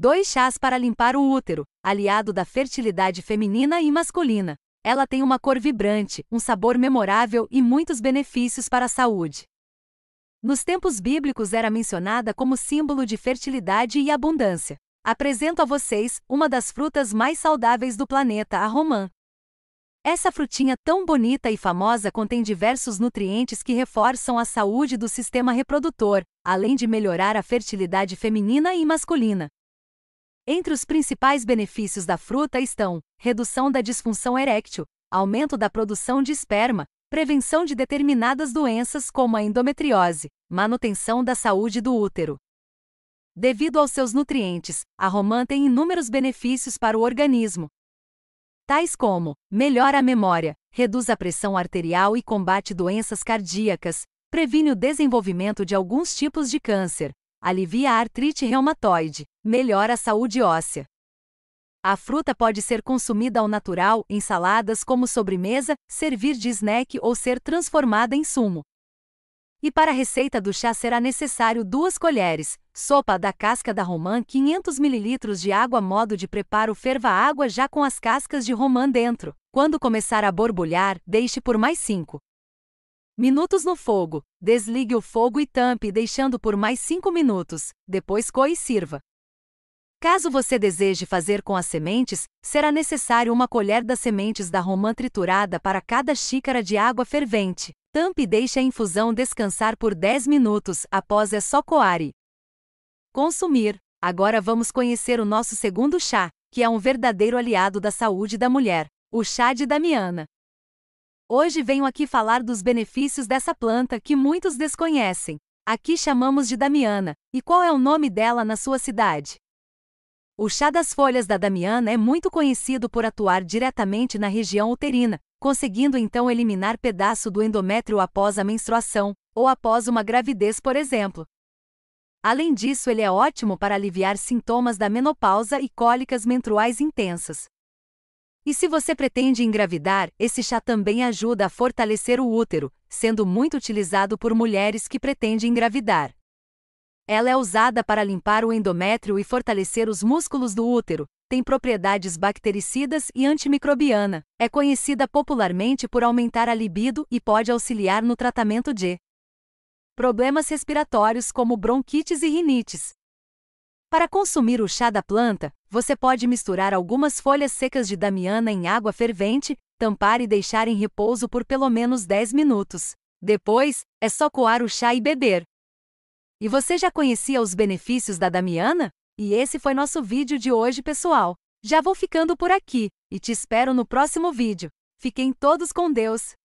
Dois chás para limpar o útero, aliado da fertilidade feminina e masculina. Ela tem uma cor vibrante, um sabor memorável e muitos benefícios para a saúde. Nos tempos bíblicos era mencionada como símbolo de fertilidade e abundância. Apresento a vocês uma das frutas mais saudáveis do planeta, a romã. Essa frutinha tão bonita e famosa contém diversos nutrientes que reforçam a saúde do sistema reprodutor, além de melhorar a fertilidade feminina e masculina. Entre os principais benefícios da fruta estão redução da disfunção eréctil, aumento da produção de esperma, prevenção de determinadas doenças como a endometriose, manutenção da saúde do útero. Devido aos seus nutrientes, a romã tem inúmeros benefícios para o organismo, tais como melhora a memória, reduz a pressão arterial e combate doenças cardíacas, previne o desenvolvimento de alguns tipos de câncer, alivia a artrite reumatoide, melhora a saúde óssea. A fruta pode ser consumida ao natural, em saladas como sobremesa, servir de snack ou ser transformada em sumo. E para a receita do chá será necessário duas colheres, sopa da casca da romã, 500 ml de água. Modo de preparo: ferva a água já com as cascas de romã dentro. Quando começar a borbulhar, deixe por mais 5, Minutos no fogo. Desligue o fogo e tampe deixando por mais 5 minutos, depois coe e sirva. Caso você deseje fazer com as sementes, será necessário uma colher das sementes da romã triturada para cada xícara de água fervente. Tampe e deixe a infusão descansar por 10 minutos após é só coar e consumir. Agora vamos conhecer o nosso segundo chá, que é um verdadeiro aliado da saúde da mulher, o chá de Damiana. Hoje venho aqui falar dos benefícios dessa planta que muitos desconhecem. Aqui chamamos de damiana. E qual é o nome dela na sua cidade? O chá das folhas da damiana é muito conhecido por atuar diretamente na região uterina, conseguindo então eliminar pedaço do endométrio após a menstruação ou após uma gravidez, por exemplo. Além disso, ele é ótimo para aliviar sintomas da menopausa e cólicas menstruais intensas. E se você pretende engravidar, esse chá também ajuda a fortalecer o útero, sendo muito utilizado por mulheres que pretendem engravidar. Ela é usada para limpar o endométrio e fortalecer os músculos do útero, tem propriedades bactericidas e antimicrobiana, é conhecida popularmente por aumentar a libido e pode auxiliar no tratamento de problemas respiratórios como bronquites e rinites, para consumir o chá da planta, você pode misturar algumas folhas secas de damiana em água fervente, tampar e deixar em repouso por pelo menos 10 minutos. Depois, é só coar o chá e beber. E você já conhecia os benefícios da damiana? E esse foi nosso vídeo de hoje, pessoal. Já vou ficando por aqui e te espero no próximo vídeo. Fiquem todos com Deus!